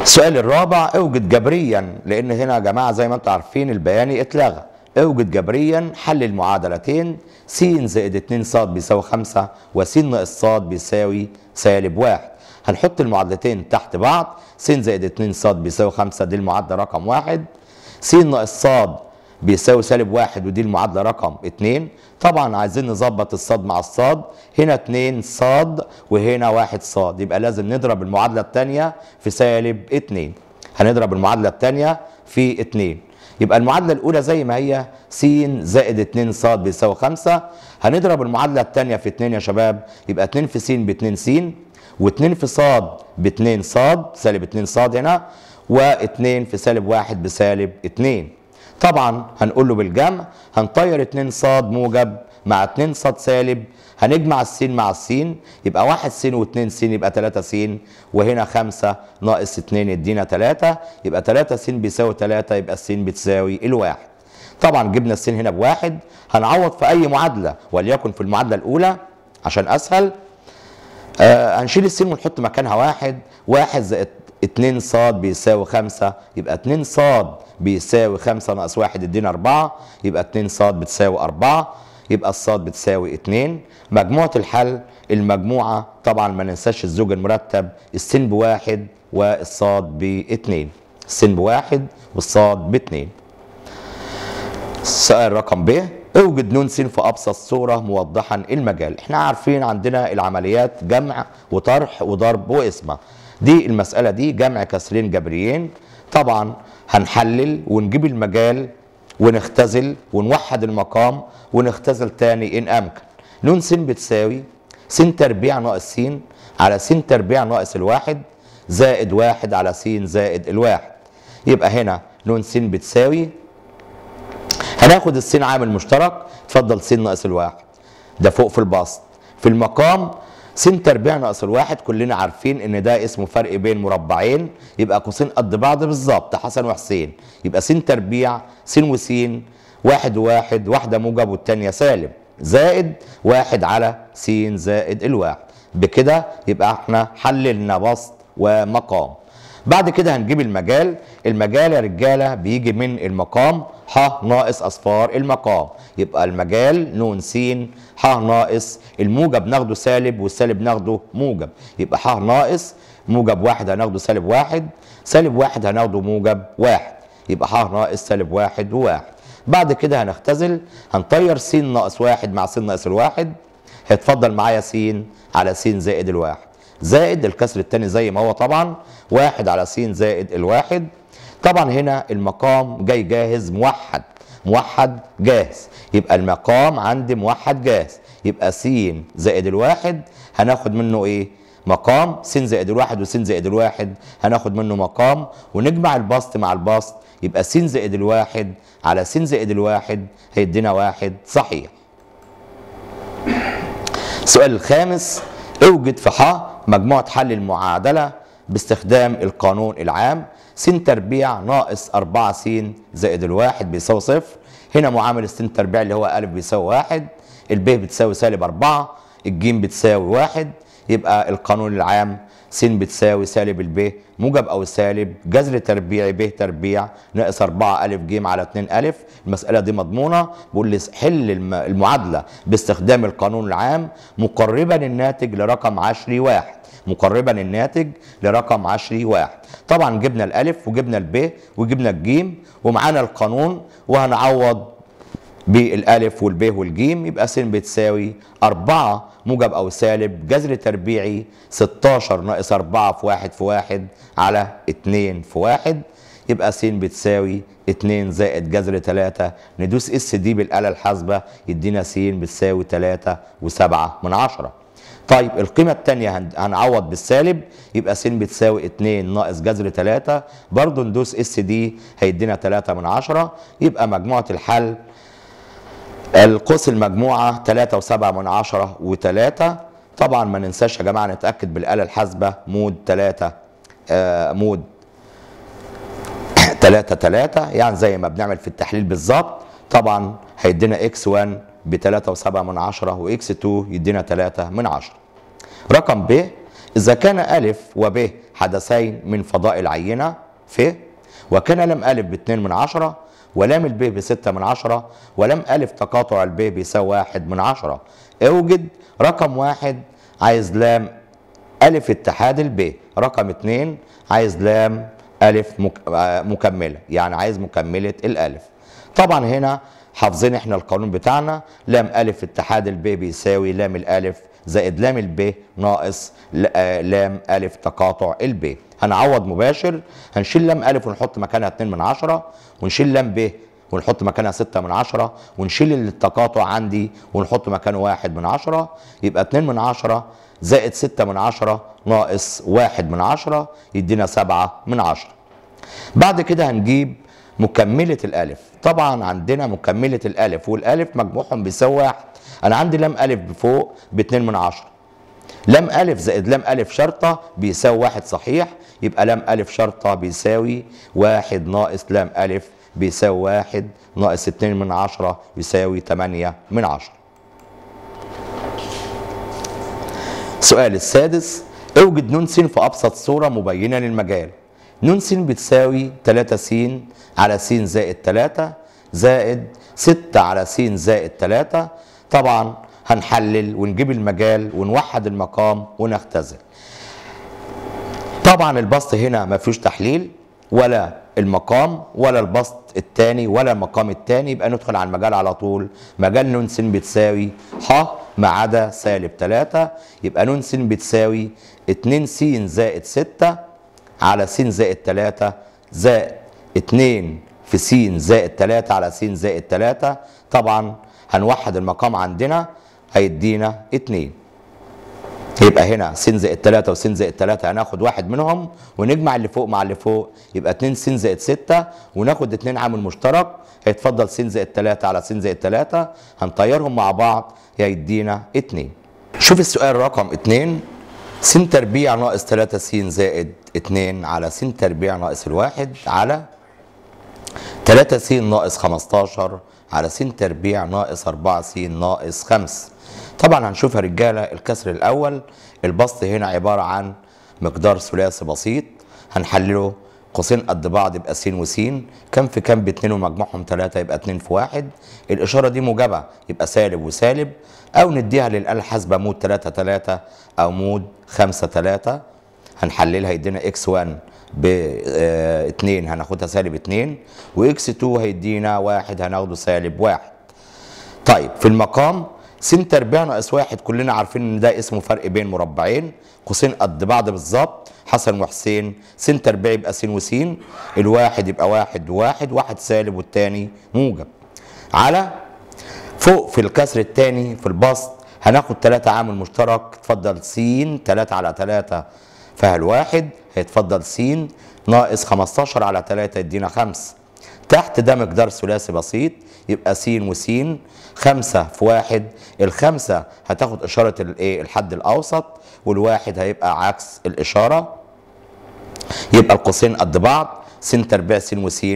السؤال الرابع اوجد جبريا لان هنا يا جماعه زي ما انتم عارفين البياني اتلغى اوجد جبريا حل المعادلتين س زائد 2 ص بيساوي 5 و س ناقص ص بيساوي سالب 1 هنحط المعادلتين تحت بعض س زائد 2 ص بيساوي 5 دي المعادله رقم 1 س ناقص ص بيساوي سالب 1 ودي المعادله رقم 2 طبعا عايزين نظبط الصاد مع الصاد هنا 2 ص وهنا 1 ص يبقى لازم نضرب المعادله الثانيه في سالب 2 هنضرب المعادله الثانيه في 2 يبقى المعادله الاولى زي ما هي س زائد 2 ص بيساوي 5 هنضرب المعادله الثانيه في 2 يا شباب يبقى 2 في س ب 2 س و2 في ص ب 2 ص سالب 2 ص هنا و2 في سالب 1 بسالب 2 طبعا هنقول له بالجمع هنطير 2 ص موجب مع 2 ص سالب هنجمع السين مع السين يبقى 1 س و2 س يبقى 3 س وهنا 5 ناقص 2 يدينا 3 يبقى 3 س بيساوي 3 يبقى الس بتساوي الواحد طبعا جبنا السين هنا بواحد هنعوض في اي معادله وليكن في المعادله الاولى عشان اسهل آه هنشيل السين ونحط مكانها واحد واحد زائد 2 ص بيساوي 5 يبقى 2 ص بيساوي 5 ناقص 1 يدينا 4 يبقى 2 ص بتساوي 4 يبقى الصاد بتساوي 2 مجموعة الحل المجموعة طبعا ما ننساش الزوج المرتب السين بواحد والصاد باثنين السين بواحد والصاد باثنين السؤال رقم ب اوجد نون س في ابسط صوره موضحا المجال احنا عارفين عندنا العمليات جمع وطرح وضرب واسمه دي المساله دي جمع كسرين جبريين طبعا هنحلل ونجيب المجال ونختزل ونوحد المقام ونختزل تاني إن أمكن نون س بتساوي س تربيع ناقص س على س تربيع ناقص الواحد زائد واحد على س زائد الواحد يبقى هنا نون س بتساوي هناخد السين عامل مشترك اتفضل س ناقص الواحد ده فوق في البسط في المقام سنتر بيع ناقص الواحد كلنا عارفين ان ده اسمه فرق بين مربعين يبقى قوسين قد بعض بالظبط حسن وحسين يبقى سنتر بيع س وس واحد واحد واحدة موجب والتانية سالب زائد واحد على س زائد الواحد بكده يبقى احنا حللنا بسط ومقام بعد كده هنجيب المجال المجال يا رجالة بيجي من المقام ح ناقص أصفار المقام يبقى المجال ن س ح ناقص الموجب ناخده سالب والسالب ناخده موجب يبقى ح ناقص موجب واحد هناخده سالب واحد سالب واحد هناخده موجب واحد يبقى ح ناقص سالب واحد وواحد بعد كده هنختزل هنطير س ناقص واحد مع س ناقص الواحد هيتفضل معايا س على س زائد الواحد زائد الكسر الثاني زي ما هو طبعا واحد على س زائد الواحد طبعا هنا المقام جاي جاهز موحد موحد جاهز يبقى المقام عندي موحد جاهز يبقى س زائد الواحد هناخد منه ايه مقام س زائد الواحد وس زائد الواحد هناخد منه مقام ونجمع البسط مع البسط يبقى س زائد الواحد على س زائد الواحد هيدينا واحد صحيح السؤال الخامس اوجد في ح مجموعة حل المعادلة باستخدام القانون العام س تربيع ناقص 4 س زائد الواحد بيساوي صفر هنا معامل س تربيع اللي هو أ بيساوي واحد الب بتساوي سالب 4 الج بتساوي واحد يبقى القانون العام س بتساوي سالب الب موجب او سالب جذر تربيعي ب تربيع ناقص 4 الف ج على 2 الف المساله دي مضمونه بقول لي حل المعادله باستخدام القانون العام مقربا الناتج لرقم عشري واحد مقربا الناتج لرقم عشري واحد طبعا جبنا الألف وجبنا الب وجبنا الجيم ومعانا القانون وهنعوض بالالف والب والجيم يبقى س بتساوي 4 موجب او سالب جذر تربيعي 16 ناقص 4 في 1 في 1 على 2 في 1 يبقى س بتساوي 2 زائد جذر 3 ندوس اس دي بالاله الحاسبه يدينا س بتساوي 3 و7 من 10 طيب القيمة التانية هنعوض بالسالب يبقى س بتساوي 2 ناقص جذر 3 برضه ندوس اس دي هيدينا 3 من 10 يبقى مجموعة الحل القوس المجموعة 3 و7 من 10 و3 طبعا ما ننساش يا جماعة نتأكد بالآلة الحاسبة مود 3 آه، مود 3 3 يعني زي ما بنعمل في التحليل بالظبط طبعا هيدينا اكس 1 ب 3.7 من 10 واكس 2 يدينا 3 من 10 رقم ب إذا كان ا و ب حدثين من فضاء العينة ف وكان لم ب 2 من عشرة ولام الب بستة من عشرة ولام ا تقاطع الب بيساوي واحد من عشرة اوجد رقم واحد عايز لام ا اتحاد الب رقم اتنين عايز لام أ آه، مكملة يعني عايز مكملة الألف طبعا هنا حافظين احنا القانون بتاعنا لام الف اتحاد البي بيساوي لام الالف زائد لام البي ناقص آه، لام الف تقاطع البي هنعوض مباشر هنشيل لام الف ونحط مكانها 2 من 10 ونشيل لام ب ونحط مكانها 6 من 10 ونشيل التقاطع عندي ونحط مكانه 1 من 10 يبقى 2 من 10 زائد 6 من 10 ناقص 1 من 10 يدينا 7 من 10 بعد كده هنجيب مكملة الألف طبعا عندنا مكملة الألف والألف مجموعهم بيساوي واحد أنا عندي لام ألف بفوق باتنين من عشرة لام ألف زائد لام ألف شرطة بيساوي واحد صحيح يبقى لام ألف شرطة بيساوي واحد ناقص لام ألف بيساوي واحد ناقص اتنين من عشرة يساوي تمانية من عشرة السؤال السادس اوجد نون سين في أبسط صورة مبينة للمجال ن س بتساوي 3 س على س زائد 3 زائد 6 على س زائد 3 طبعا هنحلل ونجيب المجال ونوحد المقام ونختزل طبعا البسط هنا ما فيهوش تحليل ولا المقام ولا البسط الثاني ولا المقام الثاني يبقى ندخل على المجال على طول مجال ن س بتساوي ح ما عدا سالب 3 يبقى ن س بتساوي 2 س زائد 6 على س زائد 3 زائد 2 في س زائد 3 على س زائد 3 طبعا هنوحد المقام عندنا هيدينا 2 يبقى هنا س زائد 3 وس زائد 3 هناخد واحد منهم ونجمع اللي فوق مع اللي فوق يبقى 2 س زائد 6 وناخد 2 عامل مشترك هيتفضل س زائد 3 على س زائد 3 هنطيرهم مع بعض هيدينا 2 شوف السؤال رقم 2 س تربيع ناقص 3 س زائد 2 على س تربيع ناقص الواحد على 3 س ناقص 15 على س تربيع ناقص 4 س ناقص 5 طبعا هنشوف يا رجاله الكسر الاول البسط هنا عباره عن مقدار ثلاثي بسيط هنحلله قوسين قد بعض يبقى س وس كم في كم باتنين ومجموعهم تلاتة يبقى اتنين في واحد الإشارة دي موجبة يبقى سالب وسالب أو نديها للآلة حاسبة مود تلاتة تلاتة أو مود خمسة تلاتة هنحللها يدينا اكس 1 ب 2 آه، هناخدها سالب 2 واكس 2 هيدينا 1 هناخده سالب 1 طيب في المقام س تربيع ناقص 1 كلنا عارفين ان ده اسمه فرق بين مربعين قوسين قد بعض بالظبط حسن وحسين س تربيع يبقى س وس الواحد يبقى واحد وواحد واحد سالب والتاني موجب على فوق في الكسر الثاني في البسط هناخد 3 عامل مشترك اتفضل س 3 على 3 فالواحد هيتفضل س ناقص 15 على 3 يدينا 5 تحت ده مقدار ثلاثي بسيط يبقى س وس 5 في 1 الخمسة هتاخد إشارة الايه الحد الأوسط والواحد هيبقى عكس الإشارة يبقى القوسين قد بعض س تربيع س وس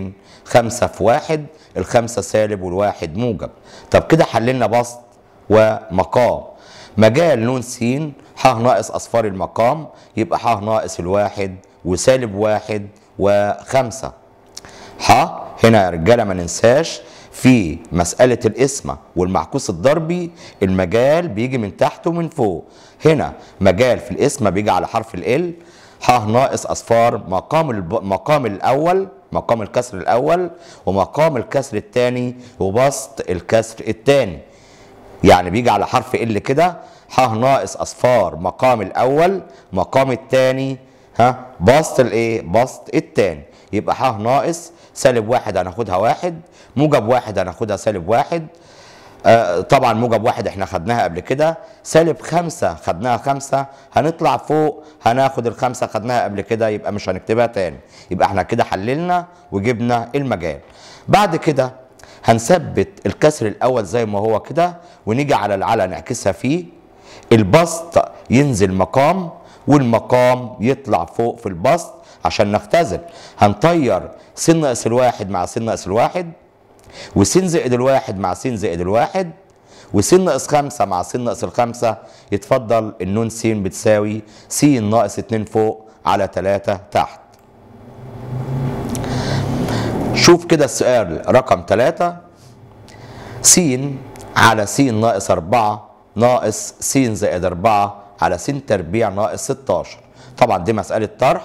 5 في 1 الخمسة سالب والواحد موجب طب كده حللنا بسط ومقام مجال نون س ح ناقص أصفار المقام يبقى ح ناقص الواحد وسالب واحد وخمسة ح هنا يا رجالة ما ننساش في مسألة القسمة والمعكوس الضربي المجال بيجي من تحت ومن فوق هنا مجال في القسمة بيجي على حرف ال ح ناقص أصفار مقام المقام الأول مقام الكسر الأول ومقام الكسر الثاني وبسط الكسر الثاني يعني بيجي على حرف ال كده ح ناقص اصفار مقام الاول مقام الثاني ها بسط الايه بسط الثاني يبقى ح ناقص سالب واحد هناخدها واحد موجب واحد هناخدها سالب واحد آه طبعا موجب واحد احنا خدناها قبل كده سالب خمسة خدناها خمسة هنطلع فوق هناخد الخمسة خدناها قبل كده يبقى مش هنكتبها تاني يبقى احنا كده حللنا وجبنا المجال بعد كده هنثبت الكسر الاول زي ما هو كده ونيجي على العلى نعكسها فيه البسط ينزل مقام والمقام يطلع فوق في البسط عشان نختزل هنطير سن ناقص الواحد مع سن ناقص الواحد وسن زائد الواحد مع سن زائد الواحد وسن ناقص خمسة مع سن ناقص الخمسة يتفضل النون س بتساوي س ناقص اتنين فوق على تلاتة تحت شوف كده السؤال رقم تلاتة س على س ناقص أربعة ناقص س زائد 4 على س تربيع ناقص 16 طبعا دي مسألة طرح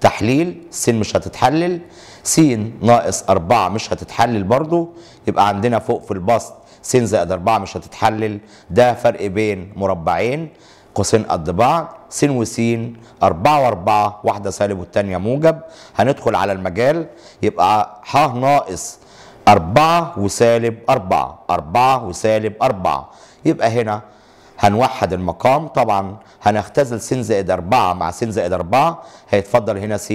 تحليل س مش هتتحلل س ناقص 4 مش هتتحلل برضو يبقى عندنا فوق في البسط س زائد 4 مش هتتحلل ده فرق بين مربعين قوسين قد بعض س وس 4 و4 واحدة سالب والتانية موجب هندخل على المجال يبقى ح ناقص 4 وسالب 4 4 وسالب 4 يبقى هنا هنوحد المقام طبعا هنختزل س زائد 4 مع س زائد 4 هيتفضل هنا س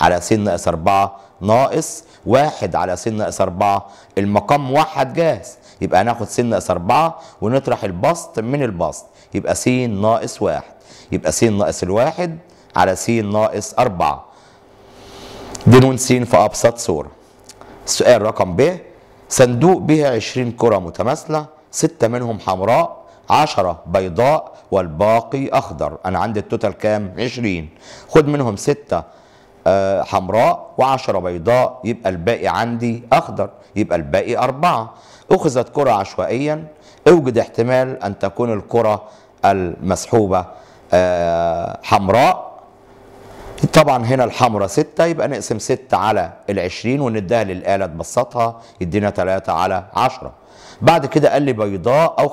على س ناقص 4 ناقص 1 على س ناقص 4 المقام موحد جاهز يبقى هناخد س ناقص 4 ونطرح البسط من البسط يبقى س ناقص 1 يبقى س ناقص الواحد على س ناقص 4 دي نون س في ابسط صوره السؤال رقم ب صندوق به 20 كره متماثله ستة منهم حمراء عشرة بيضاء والباقي أخضر أنا عندي التوتال كام؟ عشرين خد منهم ستة آه، حمراء وعشرة بيضاء يبقى الباقي عندي أخضر يبقى الباقي أربعة أخذت كرة عشوائيا اوجد احتمال أن تكون الكرة المسحوبة آه، حمراء طبعا هنا الحمراء ستة يبقى نقسم 6 على ال 20 ونديها للآلة تبسطها يدينا 3 على 10 بعد كده قال لي بيضاء او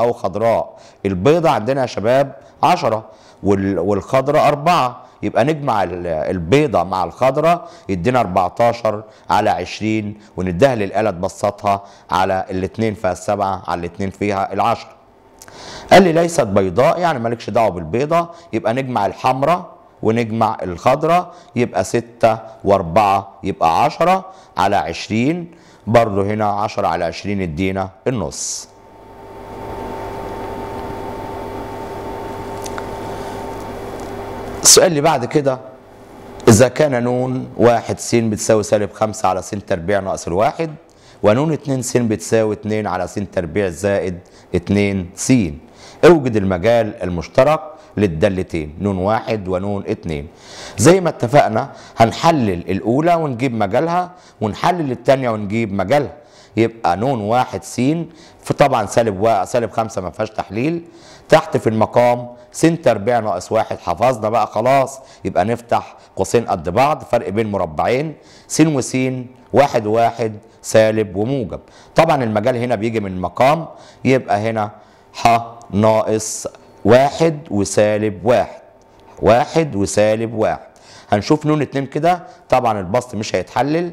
او خضراء البيضه عندنا يا شباب 10 والخضراء 4 يبقى نجمع البيضه مع الخضراء يدينا 14 على 20 ونديها للاله تبسطها على الاثنين فيها السبعه على الاثنين فيها العشره. قال لي ليست بيضاء يعني مالكش دعوه بالبيضه يبقى نجمع الحمراء ونجمع الخضراء يبقى 6 و4 يبقى 10 على 20 برضه هنا 10 على 20 ادينا النص السؤال اللي بعد كده إذا كان نون واحد س بتساوي سالب خمسة على س تربيع ناقص الواحد ونون اتنين س بتساوي اتنين على س تربيع زائد اتنين س اوجد المجال المشترك للدالتين نون واحد ونون اتنين زي ما اتفقنا هنحلل الأولى ونجيب مجالها ونحلل التانية ونجيب مجالها يبقى نون واحد س في طبعا سالب و... سالب خمسة ما فيهاش تحليل تحت في المقام س تربيع ناقص واحد حفظنا بقى خلاص يبقى نفتح قوسين قد بعض فرق بين مربعين س وس واحد واحد سالب وموجب طبعا المجال هنا بيجي من المقام يبقى هنا ح ناقص واحد وسالب واحد واحد وسالب واحد هنشوف نون اتنين كده طبعا البسط مش هيتحلل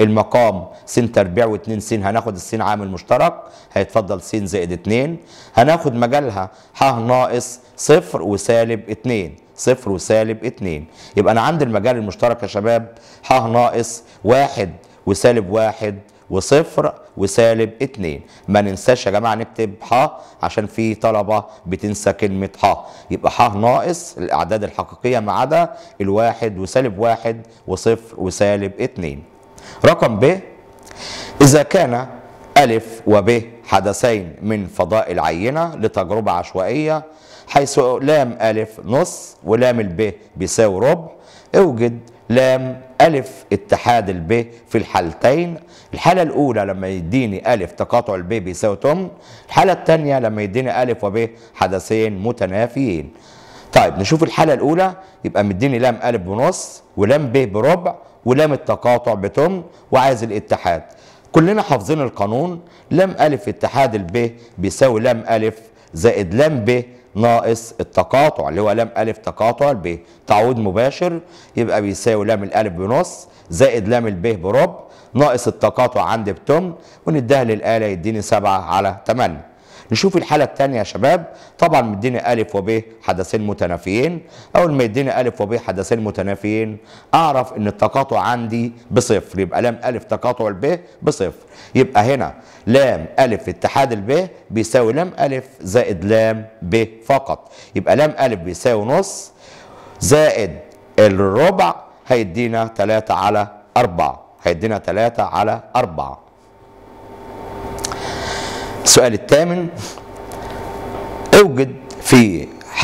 المقام س تربيع و2 س هناخد السين عامل مشترك هيتفضل س زائد 2 هناخد مجالها ح ناقص صفر وسالب 2 صفر وسالب 2 يبقى انا عندي المجال المشترك يا شباب ح ناقص واحد وسالب واحد وصفر وسالب 2 ما ننساش يا جماعه نكتب ح عشان في طلبه بتنسى كلمه ح يبقى ح ناقص الاعداد الحقيقيه ما عدا الواحد وسالب واحد وصفر وسالب 2 رقم ب اذا كان ألف وب حدثين من فضاء العينة لتجربة عشوائية حيث لام ألف نص ولام الب بيساوي ربع اوجد لام ألف اتحاد الب في الحالتين الحالة الأولى لما يديني ألف تقاطع الب بيساوي تم الحالة الثانية لما يديني ألف وب حدثين متنافيين طيب نشوف الحالة الأولى يبقى مديني لام ألف بنص ولام ب بربع ولام التقاطع بتم وعايز الاتحاد كلنا حافظين القانون لام ألف اتحاد الب بيساوي لام ألف زائد لام ب ناقص التقاطع اللي هو لام الف تقاطع ب تعويض مباشر يبقى بيساوي لام الالف بنص زائد لام الب بربع ناقص التقاطع عندي بتم ونديها للآلة يديني 7 على 8 نشوف الحاله الثانيه يا شباب طبعا مديني الف وب حدثين متنافيين اول ما يديني الف وب حدثين متنافيين اعرف ان التقاطع عندي بصفر يبقى لام الف تقاطع الب بصفر يبقى هنا لام الف اتحاد الب بيساوي لام الف زائد لام ب فقط يبقى لام الف بيساوي نص زائد الربع هيدينا 3 على 4 هيدينا 3 على 4 السؤال الثامن اوجد في ح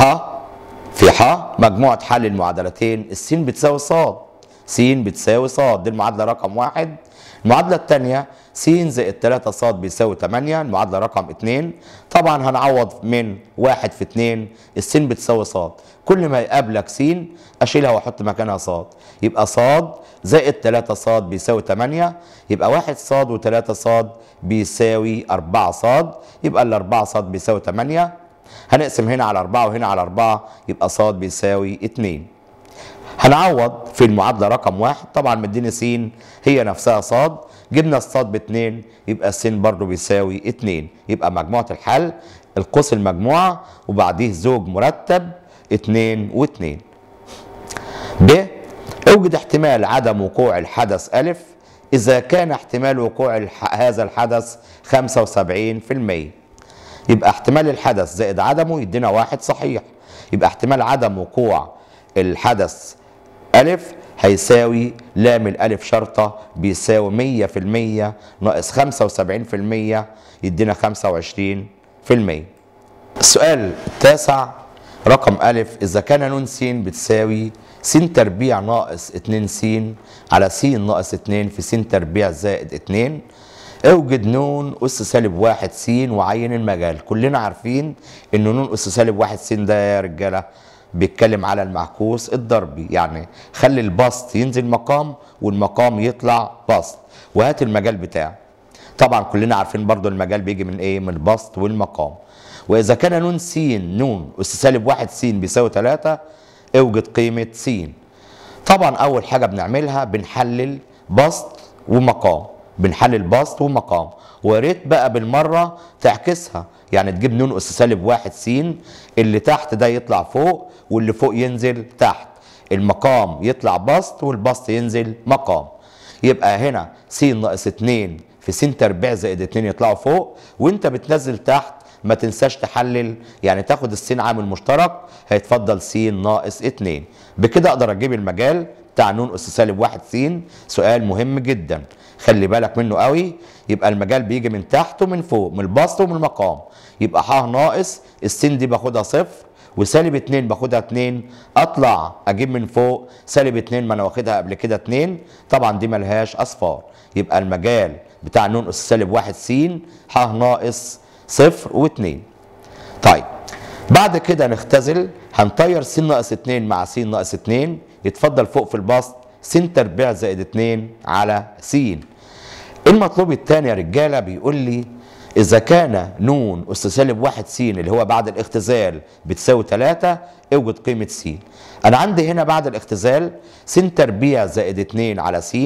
في ح مجموعة حل المعادلتين الس بتساوي ص س بتساوي ص دي المعادلة رقم واحد المعادلة الثانية س زائد 3 ص بيساوي 8 المعادلة رقم 2 طبعا هنعوض من 1 في 2 الس بتساوي ص كل ما يقابلك سين اشيلها واحط مكانها صاد يبقى صاد زائد 3 صاد بيساوي 8 يبقى 1 صاد و3 صاد بيساوي 4 صاد يبقى ال 4 صاد بيساوي 8 هنقسم هنا على 4 وهنا على 4 يبقى صاد بيساوي 2 هنعوض في المعادلة رقم واحد طبعا مديني س هي نفسها صاد جبنا الصاد باتنين يبقى س برضو بيساوي اتنين يبقى مجموعة الحل القوس المجموعة وبعديه زوج مرتب 2 و2 ب اوجد احتمال عدم وقوع الحدث أ إذا كان احتمال وقوع الح... هذا الحدث 75% يبقى احتمال الحدث زائد عدمه يدينا واحد صحيح يبقى احتمال عدم وقوع الحدث الف هيساوي لام الألف شرطة بيساوي 100% ناقص 75% يدينا 25% السؤال التاسع رقم أ إذا كان ن س بتساوي س تربيع ناقص 2 س على س ناقص 2 في س تربيع زائد 2 اوجد ن أس سالب 1 س وعين المجال كلنا عارفين إن ن أس سالب 1 س ده يا رجالة بيتكلم على المعكوس الضربي يعني خلي البسط ينزل مقام والمقام يطلع بسط وهات المجال بتاعه طبعا كلنا عارفين برضو المجال بيجي من ايه من البسط والمقام وإذا كان نون س نون أس سالب واحد س بيساوي 3 اوجد قيمة س طبعا أول حاجة بنعملها بنحلل بسط ومقام بنحلل بسط ومقام ويا ريت بقى بالمرة تعكسها يعني تجيب نون أس سالب واحد س اللي تحت ده يطلع فوق واللي فوق ينزل تحت المقام يطلع بسط والبسط ينزل مقام يبقى هنا س ناقص 2 في س تربيع زائد 2 يطلعوا فوق وانت بتنزل تحت ما تنساش تحلل يعني تاخد السين عامل مشترك هيتفضل س ناقص 2 بكده اقدر اجيب المجال بتاع ن اس سالب 1 س سؤال مهم جدا خلي بالك منه قوي يبقى المجال بيجي من تحت ومن فوق من البسط ومن المقام يبقى ح ناقص السين دي باخدها صفر وسالب 2 باخدها 2 اطلع اجيب من فوق سالب 2 ما انا واخدها قبل كده 2 طبعا دي ملهاش اصفار يبقى المجال بتاع ن اس سالب 1 س ح ناقص صفر واثنين طيب بعد كده نختزل هنطير س ناقص 2 مع س ناقص 2 يتفضل فوق في البسط س تربيع زائد 2 على س المطلوب الثاني يا رجاله بيقول لي إذا كان ن أس سالب 1 س اللي هو بعد الاختزال بتساوي 3 اوجد قيمة س. أنا عندي هنا بعد الاختزال س تربيع زائد 2 على س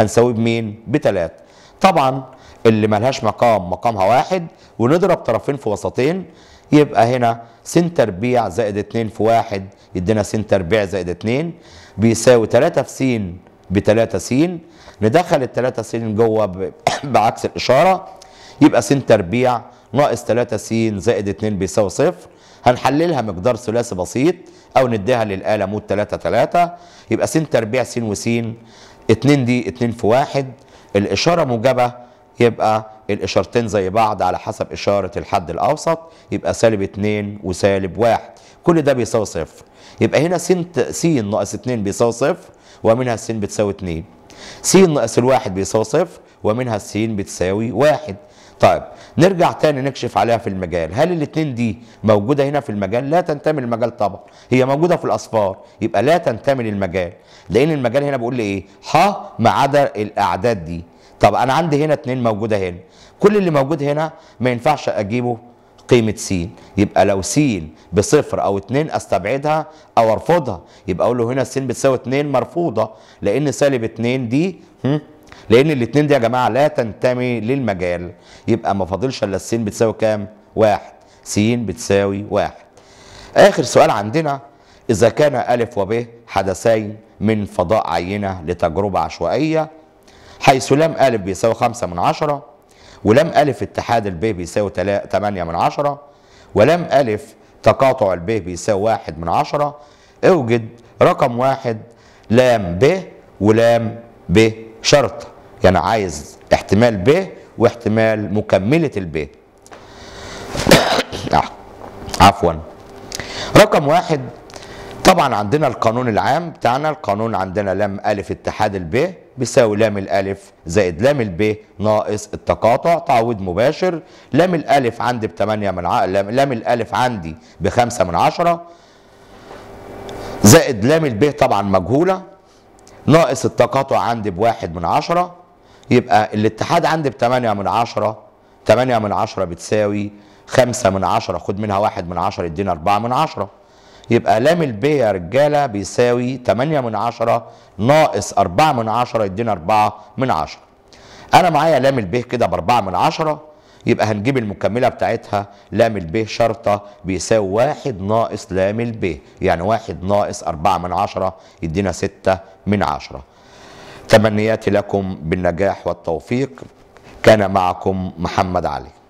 هنساويه بمين؟ ب 3. طبعا اللي ملهاش مقام مقامها واحد ونضرب طرفين في وسطين يبقى هنا س تربيع زائد 2 في واحد يدينا س تربيع زائد 2 بيساوي 3 في س ب 3 س ندخل ال 3 س جوه بعكس الاشاره يبقى س تربيع ناقص 3 س زائد 2 بيساوي صفر هنحللها مقدار ثلاثي بسيط او نديها للاله مود 3 3 يبقى س تربيع س و س 2 دي 2 في واحد الاشاره موجبه يبقى الاشارتين زي بعض على حسب اشاره الحد الاوسط يبقى سالب 2 وسالب 1 كل ده بيساوي صفر يبقى هنا س س ناقص 2 بيساوي صفر ومنها السين بتساوي 2 س ناقص الواحد بيساوي صفر ومنها السين بتساوي 1 طيب نرجع تاني نكشف عليها في المجال هل الاتنين دي موجودة هنا في المجال لا تنتمي للمجال طبعا هي موجودة في الأصفار يبقى لا تنتمي للمجال لأن المجال هنا بقول لي إيه ح ما عدا الأعداد دي طب انا عندي هنا اتنين موجوده هنا كل اللي موجود هنا ما ينفعش اجيبه قيمة س يبقى لو س بصفر أو اتنين أستبعدها أو أرفضها يبقى أقول له هنا س بتساوي اتنين مرفوضة لأن سالب اتنين دي لأن الاتنين دي يا جماعة لا تنتمي للمجال يبقى ما فاضلش إلا الس بتساوي كام؟ واحد س بتساوي واحد آخر سؤال عندنا إذا كان أ وب حدثين من فضاء عينة لتجربة عشوائية حيث لام أ بيساوي 5 من 10 ولام أ اتحاد الب بيساوي 8 من 10 ولام أ تقاطع الب بيساوي 1 من 10 اوجد رقم واحد لام ب ولام ب شرط يعني عايز احتمال ب واحتمال مكملة الب نعم. عفوا رقم واحد طبعا عندنا القانون العام بتاعنا القانون عندنا لام الف اتحاد ال ب بيساوي لام الالف زائد لام الب ناقص التقاطع تعويض مباشر لام الالف عندي ب 8 من ع... لام الالف عندي ب 5 من 10 زائد لام الب طبعا مجهوله ناقص التقاطع عندي ب 1 من 10 يبقى الاتحاد عندي ب 8 من 10 8 من 10 بتساوي 5 من 10 خد منها 1 من 10 ادينا 4 من 10 يبقى لام البي يا رجاله بيساوي 8 من 10 ناقص 4 من 10 يدينا 4 من 10 انا معايا لام البي كده ب 4 من 10 يبقى هنجيب المكمله بتاعتها لام البي شرطه بيساوي 1 ناقص لام البي يعني 1 ناقص 4 من عشرة يدينا 6 من عشرة تمنياتي لكم بالنجاح والتوفيق كان معكم محمد علي